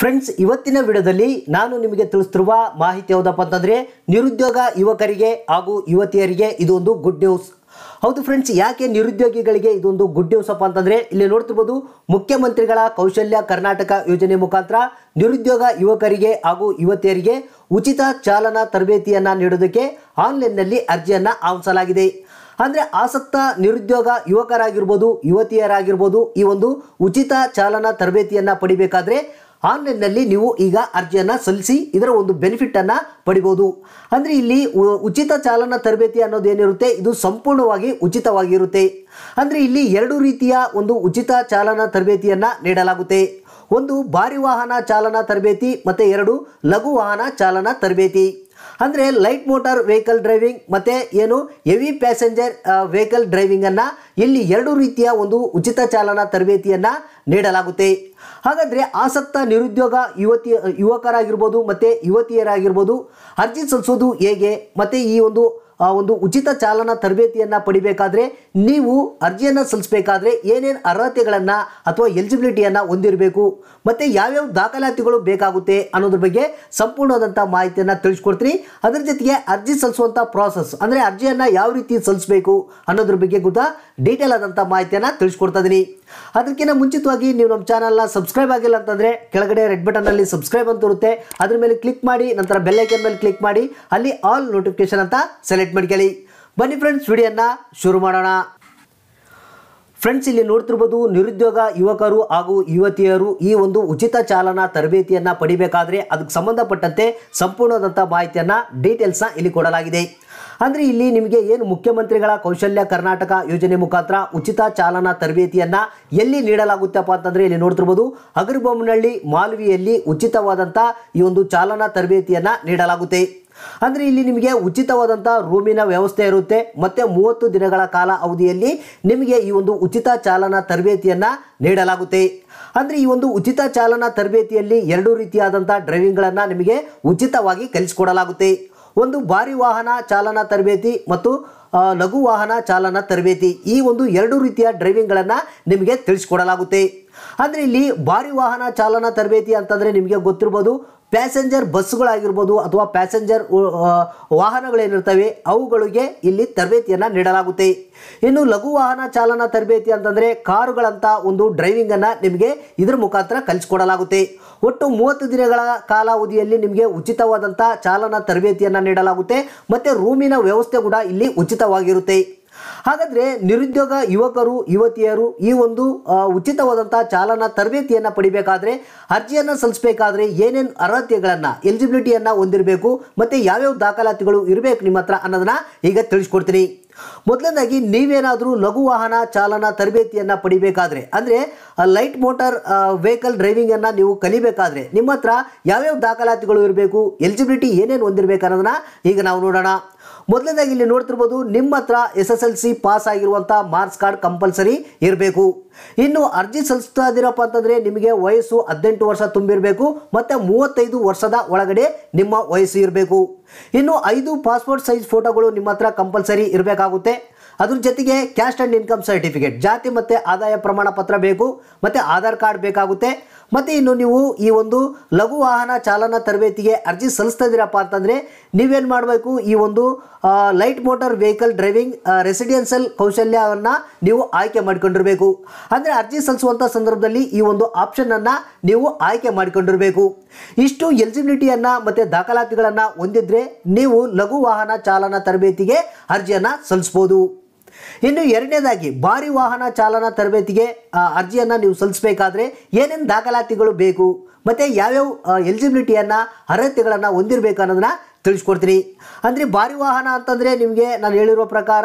friends ಇವತ್ತಿನ ವಿಡಿಯೋದಲ್ಲಿ ನಾನು ನಿಮಗೆ ತಿಳಿಸ್ತಿರುವ ಮಾಹಿತಿ ಯಾವುದಪ್ಪ ಅಂತಂದರೆ ನಿರುದ್ಯೋಗ ಯುವಕರಿಗೆ ಹಾಗೂ ಯುವತಿಯರಿಗೆ ಇದೊಂದು ಗುಡ್ ನ್ಯೂಸ್ ಹೌದು ಫ್ರೆಂಡ್ಸ್ ಯಾಕೆ ನಿರುದ್ಯೋಗಿಗಳಿಗೆ ಇದೊಂದು ಗುಡ್ ನ್ಯೂಸ್ ಅಪ್ಪ ಅಂತಂದರೆ ಇಲ್ಲಿ ನೋಡ್ತಿರ್ಬೋದು ಮುಖ್ಯಮಂತ್ರಿಗಳ ಕೌಶಲ್ಯ ಕರ್ನಾಟಕ ಯೋಜನೆ ಮುಖಾಂತರ ನಿರುದ್ಯೋಗ ಯುವಕರಿಗೆ ಹಾಗೂ ಯುವತಿಯರಿಗೆ ಉಚಿತ ಚಾಲನಾ ತರಬೇತಿಯನ್ನು ನೀಡೋದಕ್ಕೆ ಆನ್ಲೈನ್ನಲ್ಲಿ ಅರ್ಜಿಯನ್ನು ಆಹ್ವಾನಿಸಲಾಗಿದೆ ಅಂದರೆ ಆಸಕ್ತ ನಿರುದ್ಯೋಗ ಯುವಕರಾಗಿರ್ಬೋದು ಯುವತಿಯರಾಗಿರ್ಬೋದು ಈ ಒಂದು ಉಚಿತ ಚಾಲನಾ ತರಬೇತಿಯನ್ನು ಪಡಿಬೇಕಾದ್ರೆ ಆನ್ಲೈನ್ನಲ್ಲಿ ನೀವು ಈಗ ಅರ್ಜಿಯನ್ನು ಸಲ್ಲಿಸಿ ಇದರ ಒಂದು ಬೆನಿಫಿಟನ್ನು ಪಡಿಬೋದು ಅಂದರೆ ಇಲ್ಲಿ ಉಚಿತ ಚಾಲನಾ ತರಬೇತಿ ಅನ್ನೋದೇನಿರುತ್ತೆ ಇದು ಸಂಪೂರ್ಣವಾಗಿ ಉಚಿತವಾಗಿರುತ್ತೆ ಅಂದರೆ ಇಲ್ಲಿ ಎರಡು ರೀತಿಯ ಒಂದು ಉಚಿತ ಚಾಲನಾ ತರಬೇತಿಯನ್ನು ನೀಡಲಾಗುತ್ತೆ ಒಂದು ಭಾರಿ ವಾಹನ ಚಾಲನಾ ತರಬೇತಿ ಮತ್ತು ಎರಡು ಲಘು ವಾಹನ ಚಾಲನಾ ತರಬೇತಿ ಅಂದರೆ ಲೈಟ್ ಮೋಟಾರ್ ವೆಹಿಕಲ್ ಡ್ರೈವಿಂಗ್ ಮತ್ತು ಏನು ಹೆವಿ ಪ್ಯಾಸೆಂಜರ್ ವೆಹಿಕಲ್ ಡ್ರೈವಿಂಗನ್ನು ಇಲ್ಲಿ ಎರಡು ರೀತಿಯ ಒಂದು ಉಚಿತ ಚಾಲನಾ ತರಬೇತಿಯನ್ನು ನೀಡಲಾಗುತ್ತೆ ಹಾಗಾದರೆ ಆಸಕ್ತ ನಿರುದ್ಯೋಗ ಯುವತಿಯ ಯುವಕರಾಗಿರ್ಬೋದು ಮತ್ತು ಯುವತಿಯರಾಗಿರ್ಬೋದು ಅರ್ಜಿ ಸಲ್ಲಿಸೋದು ಹೇಗೆ ಮತ್ತು ಈ ಒಂದು ಆ ಒಂದು ಉಚಿತ ಚಾಲನಾ ತರಬೇತಿಯನ್ನು ಪಡಿಬೇಕಾದ್ರೆ ನೀವು ಅರ್ಜಿಯನ್ನು ಸಲ್ಲಿಸಬೇಕಾದ್ರೆ ಏನೇನು ಅರ್ಹತೆಗಳನ್ನು ಅಥವಾ ಎಲಿಜಿಬಿಲಿಟಿಯನ್ನು ಹೊಂದಿರಬೇಕು ಮತ್ತು ಯಾವ್ಯಾವ ದಾಖಲಾತಿಗಳು ಬೇಕಾಗುತ್ತೆ ಅನ್ನೋದ್ರ ಬಗ್ಗೆ ಸಂಪೂರ್ಣವಾದಂಥ ಮಾಹಿತಿಯನ್ನು ತಿಳಿಸ್ಕೊಡ್ತೀನಿ ಅದರ ಜೊತೆಗೆ ಅರ್ಜಿ ಸಲ್ಲಿಸುವಂಥ ಪ್ರಾಸೆಸ್ ಅಂದರೆ ಅರ್ಜಿಯನ್ನು ಯಾವ ರೀತಿ ಸಲ್ಲಿಸಬೇಕು ಅನ್ನೋದ್ರ ಬಗ್ಗೆ ಕೂಡ ಡೀಟೇಲ್ ಆದಂಥ ಮಾಹಿತಿಯನ್ನು ತಿಳಿಸ್ಕೊಡ್ತಾ ಇದ್ದೀನಿ ಅದಕ್ಕಿಂತ ಮುಂಚಿತವಾಗಿ ನೀವು ನಮ್ಮ ಚಾನಲ್ನ ಸಬ್ಸ್ಕ್ರೈಬ್ ಆಗಿಲ್ಲ ಅಂತಂದರೆ ಕೆಳಗಡೆ ರೆಡ್ ಬಟನಲ್ಲಿ ಸಬ್ಸ್ಕ್ರೈಬ್ ಅಂತ ಇರುತ್ತೆ ಅದ್ರ ಮೇಲೆ ಕ್ಲಿಕ್ ಮಾಡಿ ನಂತರ ಬೆಲ್ಲೈಕನ್ ಮೇಲೆ ಕ್ಲಿಕ್ ಮಾಡಿ ಅಲ್ಲಿ ಆಲ್ ನೋಟಿಫಿಕೇಶನ್ ಅಂತ ಸೆಲೆಕ್ಟ್ ಮಾಡ್ಕೊಳ್ಳಿ ಬನ್ನಿ ಫ್ರೆಂಡ್ಸ್ ವಿಡಿಯೋನ ಶುರು ಮಾಡೋಣ ಫ್ರೆಂಡ್ಸ್ ಇಲ್ಲಿ ನೋಡ್ತಿರ್ಬೋದು ನಿರುದ್ಯೋಗ ಯುವಕರು ಹಾಗೂ ಯುವತಿಯರು ಈ ಒಂದು ಉಚಿತ ಚಾಲನಾ ತರಬೇತಿಯನ್ನು ಪಡಿಬೇಕಾದ್ರೆ ಅದಕ್ಕೆ ಸಂಬಂಧಪಟ್ಟಂತೆ ಸಂಪೂರ್ಣದಂತ ಮಾಹಿತಿಯನ್ನ ಡೀಟೇಲ್ಸ್ನ ಇಲ್ಲಿ ಕೊಡಲಾಗಿದೆ ಅಂದರೆ ಇಲ್ಲಿ ನಿಮಗೆ ಏನು ಮುಖ್ಯಮಂತ್ರಿಗಳ ಕೌಶಲ್ಯ ಕರ್ನಾಟಕ ಯೋಜನೆ ಮುಖಾಂತರ ಉಚಿತ ಚಾಲನಾ ತರಬೇತಿಯನ್ನ ಎಲ್ಲಿ ನೀಡಲಾಗುತ್ತಪ್ಪ ಅಂತಂದರೆ ಇಲ್ಲಿ ನೋಡ್ತಿರ್ಬೋದು ಅಗರ್ಬೊಮ್ಮನಹಳ್ಳಿ ಮಾಲ್ವಿಯಲ್ಲಿ ಉಚಿತವಾದಂಥ ಈ ಒಂದು ಚಾಲನಾ ತರಬೇತಿಯನ್ನ ನೀಡಲಾಗುತ್ತೆ ಅಂದ್ರೆ ಇಲ್ಲಿ ನಿಮಗೆ ಉಚಿತವಾದಂಥ ರೂಮಿನ ವ್ಯವಸ್ಥೆ ಇರುತ್ತೆ ಮತ್ತೆ ಮೂವತ್ತು ದಿನಗಳ ಕಾಲ ಅವಧಿಯಲ್ಲಿ ನಿಮಗೆ ಈ ಒಂದು ಉಚಿತ ಚಾಲನಾ ತರಬೇತಿಯನ್ನ ನೀಡಲಾಗುತ್ತೆ ಅಂದ್ರೆ ಈ ಒಂದು ಉಚಿತ ಚಾಲನಾ ತರಬೇತಿಯಲ್ಲಿ ಎರಡು ಡ್ರೈವಿಂಗ್ ಗಳನ್ನ ನಿಮಗೆ ಉಚಿತವಾಗಿ ಕಲಿಸಿಕೊಡಲಾಗುತ್ತೆ ಒಂದು ಭಾರಿ ವಾಹನ ಚಾಲನಾ ತರಬೇತಿ ಮತ್ತು ಲಘು ವಾಹನ ಚಾಲನಾ ತರಬೇತಿ ಈ ಒಂದು ಎರಡು ರೀತಿಯ ಡ್ರೈವಿಂಗ್ಗಳನ್ನು ನಿಮಗೆ ತಿಳಿಸ್ಕೊಡಲಾಗುತ್ತೆ ಅಂದರೆ ಇಲ್ಲಿ ಭಾರಿ ವಾಹನ ಚಾಲನಾ ತರಬೇತಿ ಅಂತಂದರೆ ನಿಮಗೆ ಗೊತ್ತಿರ್ಬೋದು ಪ್ಯಾಸೆಂಜರ್ ಬಸ್ಗಳಾಗಿರ್ಬೋದು ಅಥವಾ ಪ್ಯಾಸೆಂಜರ್ ವಾಹನಗಳೇನಿರ್ತವೆ ಅವುಗಳಿಗೆ ಇಲ್ಲಿ ತರಬೇತಿಯನ್ನು ನೀಡಲಾಗುತ್ತೆ ಇನ್ನು ಲಘು ವಾಹನ ಚಾಲನಾ ತರಬೇತಿ ಅಂತಂದರೆ ಕಾರುಗಳಂಥ ಒಂದು ಡ್ರೈವಿಂಗನ್ನು ನಿಮಗೆ ಇದರ ಮುಖಾಂತರ ಕಲಿಸ್ಕೊಡಲಾಗುತ್ತೆ ಒಟ್ಟು ಮೂವತ್ತು ದಿನಗಳ ಕಾಲಾವಧಿಯಲ್ಲಿ ನಿಮಗೆ ಉಚಿತವಾದಂಥ ಚಾಲನಾ ತರಬೇತಿಯನ್ನು ನೀಡಲಾಗುತ್ತೆ ಮತ್ತು ರೂಮಿನ ವ್ಯವಸ್ಥೆ ಕೂಡ ಇಲ್ಲಿ ಉಚಿತವಾಗಿರುತ್ತೆ ಹಾಗಾದರೆ ನಿರುದ್ಯೋಗ ಯುವಕರು ಯುವತಿಯರು ಈ ಒಂದು ಉಚಿತವಾದಂಥ ಚಾಲನಾ ತರಬೇತಿಯನ್ನು ಪಡಿಬೇಕಾದ್ರೆ ಅರ್ಜಿಯನ್ನು ಸಲ್ಲಿಸಬೇಕಾದ್ರೆ ಏನೇನು ಅರ್ಹತೆಗಳನ್ನು ಎಲಿಜಿಬಿಲಿಟಿಯನ್ನು ಹೊಂದಿರಬೇಕು ಮತ್ತು ಯಾವ್ಯಾವ ದಾಖಲಾತಿಗಳು ಇರಬೇಕು ನಿಮ್ಮ ಹತ್ರ ಅನ್ನೋದನ್ನ ಈಗ ತಿಳಿಸ್ಕೊಡ್ತೀನಿ ಮೊದಲನೇದಾಗಿ ನೀವೇನಾದರೂ ಲಘು ವಾಹನ ಚಾಲನಾ ತರಬೇತಿಯನ್ನು ಪಡಿಬೇಕಾದ್ರೆ ಅಂದರೆ ಲೈಟ್ ಮೋಟಾರ್ ವೆಹಿಕಲ್ ಡ್ರೈವಿಂಗನ್ನು ನೀವು ಕಲಿಬೇಕಾದ್ರೆ ನಿಮ್ಮ ಹತ್ರ ಯಾವ್ಯಾವ ದಾಖಲಾತಿಗಳು ಇರಬೇಕು ಎಲಿಜಿಬಿಲಿಟಿ ಏನೇನು ಹೊಂದಿರಬೇಕು ಅನ್ನೋದನ್ನ ಈಗ ನಾವು ನೋಡೋಣ ಮೊದಲನೇದಾಗಿ ಇಲ್ಲಿ ನೋಡ್ತಿರ್ಬೋದು ನಿಮ್ಮ ಹತ್ರ S S L C pass ಆಗಿರುವಂಥ ಮಾರ್ಕ್ಸ್ ಕಾರ್ಡ್ ಕಂಪಲ್ಸರಿ ಇರಬೇಕು ಇನ್ನು ಅರ್ಜಿ ಸಲ್ಲಿಸ್ತಾ ಇದ್ದೀರಪ್ಪ ಅಂತಂದರೆ ನಿಮಗೆ ವಯಸ್ಸು ಹದಿನೆಂಟು ವರ್ಷ ತುಂಬಿರಬೇಕು ಮತ್ತು ಮೂವತ್ತೈದು ವರ್ಷದ ಒಳಗಡೆ ನಿಮ್ಮ ವಯಸ್ಸು ಇರಬೇಕು ಇನ್ನು ಐದು ಪಾಸ್ಪೋರ್ಟ್ ಸೈಜ್ ಫೋಟೋಗಳು ನಿಮ್ಮ ಹತ್ರ ಕಂಪಲ್ಸರಿ ಇರಬೇಕಾಗುತ್ತೆ ಅದ್ರ ಜೊತೆಗೆ ಕ್ಯಾಶ್ ಆ್ಯಂಡ್ ಇನ್ಕಮ್ ಸರ್ಟಿಫಿಕೇಟ್ ಜಾತಿ ಮತ್ತು ಆದಾಯ ಪ್ರಮಾಣ ಪತ್ರ ಬೇಕು ಮತ್ತು ಆಧಾರ್ ಕಾರ್ಡ್ ಬೇಕಾಗುತ್ತೆ ಮತ್ತು ಇನ್ನು ನೀವು ಈ ಒಂದು ಲಘು ವಾಹನ ಚಾಲನಾ ತರಬೇತಿಗೆ ಅರ್ಜಿ ಸಲ್ಲಿಸ್ತಾ ಇದ್ದೀರಪ್ಪ ಅಂತಂದರೆ ನೀವೇನು ಮಾಡಬೇಕು ಈ ಒಂದು light motor vehicle driving residential ಕೌಶಲ್ಯವನ್ನು ನೀವು ಆಯ್ಕೆ ಮಾಡಿಕೊಂಡಿರಬೇಕು ಅಂದರೆ ಅರ್ಜಿ ಸಲ್ಲಿಸುವಂಥ ಸಂದರ್ಭದಲ್ಲಿ ಈ ಒಂದು ಆಪ್ಷನನ್ನು ನೀವು ಆಯ್ಕೆ ಮಾಡಿಕೊಂಡಿರಬೇಕು ಇಷ್ಟು ಎಲಿಜಿಬಿಲಿಟಿಯನ್ನು ಮತ್ತು ದಾಖಲಾತಿಗಳನ್ನು ಹೊಂದಿದ್ರೆ ನೀವು ಲಘು ವಾಹನ ಚಾಲನಾ ತರಬೇತಿಗೆ ಅರ್ಜಿಯನ್ನು ಸಲ್ಲಿಸ್ಬೋದು ಇನ್ನು ಎರಡನೇದಾಗಿ ಭಾರಿ ವಾಹನ ಚಾಲನಾ ತರಬೇತಿಗೆ ಅರ್ಜಿಯನ್ನು ನೀವು ಸಲ್ಲಿಸಬೇಕಾದ್ರೆ ಏನೇನು ದಾಖಲಾತಿಗಳು ಬೇಕು ಮತ್ತು ಯಾವ್ಯಾವ ಎಲಿಜಿಬಿಲಿಟಿಯನ್ನು ಅರ್ಹತೆಗಳನ್ನು ಹೊಂದಿರಬೇಕು ಅನ್ನೋದನ್ನ ತಿಳಿಸ್ಕೊಡ್ತೀನಿ ಅಂದರೆ ಭಾರಿ ವಾಹನ ಅಂತಂದರೆ ನಿಮಗೆ ನಾನು ಹೇಳಿರುವ ಪ್ರಕಾರ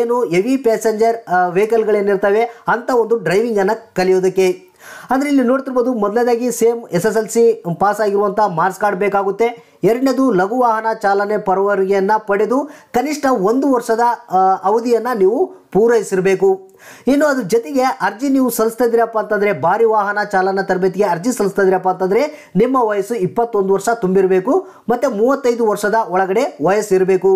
ಏನು ಹೆವಿ ಪ್ಯಾಸೆಂಜರ್ ವೆಹಿಕಲ್ಗಳೇನಿರ್ತವೆ ಅಂಥ ಒಂದು ಡ್ರೈವಿಂಗನ್ನು ಕಲಿಯೋದಕ್ಕೆ ಅಂದರೆ ಇಲ್ಲಿ ನೋಡ್ತಿರ್ಬೋದು ಮೊದಲನೇದಾಗಿ same S S L C pass ಆಗಿರುವಂಥ ಮಾರ್ಕ್ಸ್ ಕಾರ್ಡ್ ಬೇಕಾಗುತ್ತೆ ಎರಡನೇದು ಲಘು ವಾಹನ ಚಾಲನೆ ಪರವಾನಗಿಯನ್ನು ಪಡೆದು ಕನಿಷ್ಠ ಒಂದು ವರ್ಷದ ಅವಧಿಯನ್ನು ನೀವು ಪೂರೈಸಿರಬೇಕು ಇನ್ನು ಅದ್ರ ಜೊತೆಗೆ ಅರ್ಜಿ ನೀವು ಸಲ್ಲಿಸ್ತಾ ಇದ್ದೀರಪ್ಪ ಅಂತಂದ್ರೆ ಭಾರಿ ವಾಹನ ಚಾಲನಾ ತರಬೇತಿಗೆ ಅರ್ಜಿ ಸಲ್ಲಿಸ್ತಾ ಇದ್ದೀರಪ್ಪ ಅಂತಂದ್ರೆ ನಿಮ್ಮ ವಯಸ್ಸು ಇಪ್ಪತ್ತೊಂದು ವರ್ಷ ತುಂಬಿರಬೇಕು ಮತ್ತೆ ಮೂವತ್ತೈದು ವರ್ಷದ ಒಳಗಡೆ ವಯಸ್ಸಿರಬೇಕು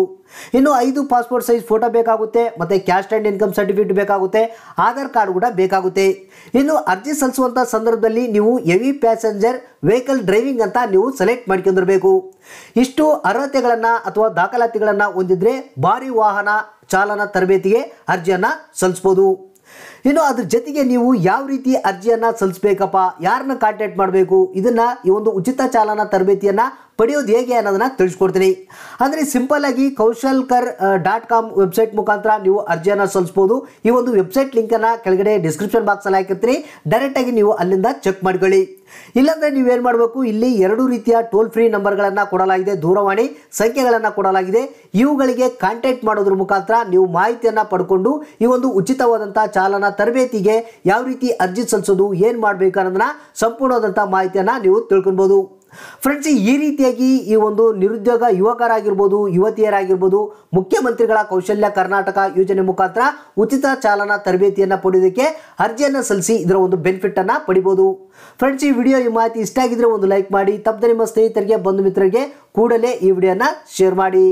ಇನ್ನು ಐದು ಪಾಸ್ಪೋರ್ಟ್ ಸೈಜ್ ಫೋಟೋ ಬೇಕಾಗುತ್ತೆ ಮತ್ತೆ ಕ್ಯಾಶ್ ಆ್ಯಂಡ್ ಇನ್ಕಮ್ ಸರ್ಟಿಫಿಕೇಟ್ ಬೇಕಾಗುತ್ತೆ ಆಧಾರ್ ಕಾರ್ಡ್ ಕೂಡ ಬೇಕಾಗುತ್ತೆ ಇನ್ನು ಅರ್ಜಿ ಸಲ್ಲಿಸ ಸಂದರ್ಭದಲ್ಲಿ ನೀವು ಹೆವಿ ಪ್ಯಾಸೆಂಜರ್ ವೆಹಿಕಲ್ ಡ್ರೈವಿಂಗ್ ಅಂತ ನೀವು ಸೆಲೆಕ್ಟ್ ಮಾಡ್ಕೊಂಡಿರಬೇಕು ಇಷ್ಟು ಅರ್ಹತೆಗಳನ್ನು ಅಥವಾ ದಾಖಲಾತಿಗಳನ್ನು ಹೊಂದಿದ್ರೆ ಭಾರಿ ವಾಹನ ಚಾಲನಾ ತರಬೇತಿಗೆ ಅರ್ಜಿಯನ್ನು ಸಲ್ಲಿಸ್ಬೋದು ಇನ್ನು ಅದ್ರ ಜೊತೆಗೆ ನೀವು ಯಾವ ರೀತಿ ಅರ್ಜಿಯನ್ನು ಸಲ್ಲಿಸಬೇಕಪ್ಪ ಯಾರನ್ನ ಕಾಂಟ್ಯಾಕ್ಟ್ ಮಾಡಬೇಕು ಇದನ್ನು ಈ ಒಂದು ಉಚಿತ ಚಾಲನಾ ತರಬೇತಿಯನ್ನು ಪಡೆಯೋದು ಹೇಗೆ ಅನ್ನೋದನ್ನು ತಿಳಿಸ್ಕೊಡ್ತೀನಿ ಅಂದರೆ ಸಿಂಪಲ್ಲಾಗಿ ಕೌಶಲ್ಕರ್ ಡಾಟ್ ಕಾಮ್ ವೆಬ್ಸೈಟ್ ಮುಖಾಂತರ ನೀವು ಅರ್ಜಿಯನ್ನು ಸಲ್ಲಿಸ್ಬೋದು ಈ ಒಂದು ವೆಬ್ಸೈಟ್ ಲಿಂಕನ್ನು ಕೆಳಗಡೆ ಡಿಸ್ಕ್ರಿಪ್ಷನ್ ಬಾಕ್ಸಲ್ಲಿ ಹಾಕಿರ್ತೀನಿ ಡೈರೆಕ್ಟಾಗಿ ನೀವು ಅಲ್ಲಿಂದ ಚೆಕ್ ಮಾಡ್ಕೊಳ್ಳಿ ಇಲ್ಲಾಂದರೆ ನೀವೇನು ಮಾಡಬೇಕು ಇಲ್ಲಿ ಎರಡು ರೀತಿಯ ಟೋಲ್ ಫ್ರೀ ನಂಬರ್ಗಳನ್ನು ಕೊಡಲಾಗಿದೆ ದೂರವಾಣಿ ಸಂಖ್ಯೆಗಳನ್ನು ಕೊಡಲಾಗಿದೆ ಇವುಗಳಿಗೆ ಕಾಂಟ್ಯಾಕ್ಟ್ ಮಾಡೋದ್ರ ಮುಖಾಂತರ ನೀವು ಮಾಹಿತಿಯನ್ನು ಪಡ್ಕೊಂಡು ಈ ಒಂದು ಉಚಿತವಾದಂಥ ಚಾಲನಾ ತರಬೇತಿಗೆ ಯಾವ ರೀತಿ ಅರ್ಜಿ ಸಲ್ಲಿಸೋದು ಏನು ಮಾಡಬೇಕು ಅನ್ನೋದನ್ನ ಸಂಪೂರ್ಣವಾದಂಥ ಮಾಹಿತಿಯನ್ನು ನೀವು ತಿಳ್ಕೊಬೋದು ಫ್ರೆಂಡ್ಸ್ ಈ ರೀತಿಯಾಗಿ ಈ ಒಂದು ನಿರುದ್ಯೋಗ ಯುವಕರಾಗಿರ್ಬೋದು ಯುವತಿಯರಾಗಿರ್ಬೋದು ಮುಖ್ಯಮಂತ್ರಿಗಳ ಕೌಶಲ್ಯ ಕರ್ನಾಟಕ ಯೋಜನೆ ಮುಖಾಂತರ ಉಚಿತ ಚಾಲನಾ ತರಬೇತಿಯನ್ನು ಪಡೆಯೋದಕ್ಕೆ ಅರ್ಜಿಯನ್ನು ಸಲ್ಲಿಸಿ ಇದರ ಒಂದು ಬೆನಿಫಿಟ್ ಅನ್ನು ಪಡಿಬೋದು ಫ್ರೆಂಡ್ಸ್ ಈ ವಿಡಿಯೋ ಈ ಮಾಹಿತಿ ಇಷ್ಟ ಆಗಿದ್ರೆ ಒಂದು ಲೈಕ್ ಮಾಡಿ ತಪ್ಪದೆ ನಿಮ್ಮ ಸ್ನೇಹಿತರಿಗೆ ಬಂಧು ಮಿತ್ರರಿಗೆ ಕೂಡಲೇ ಈ ವಿಡಿಯೋನ ಶೇರ್ ಮಾಡಿ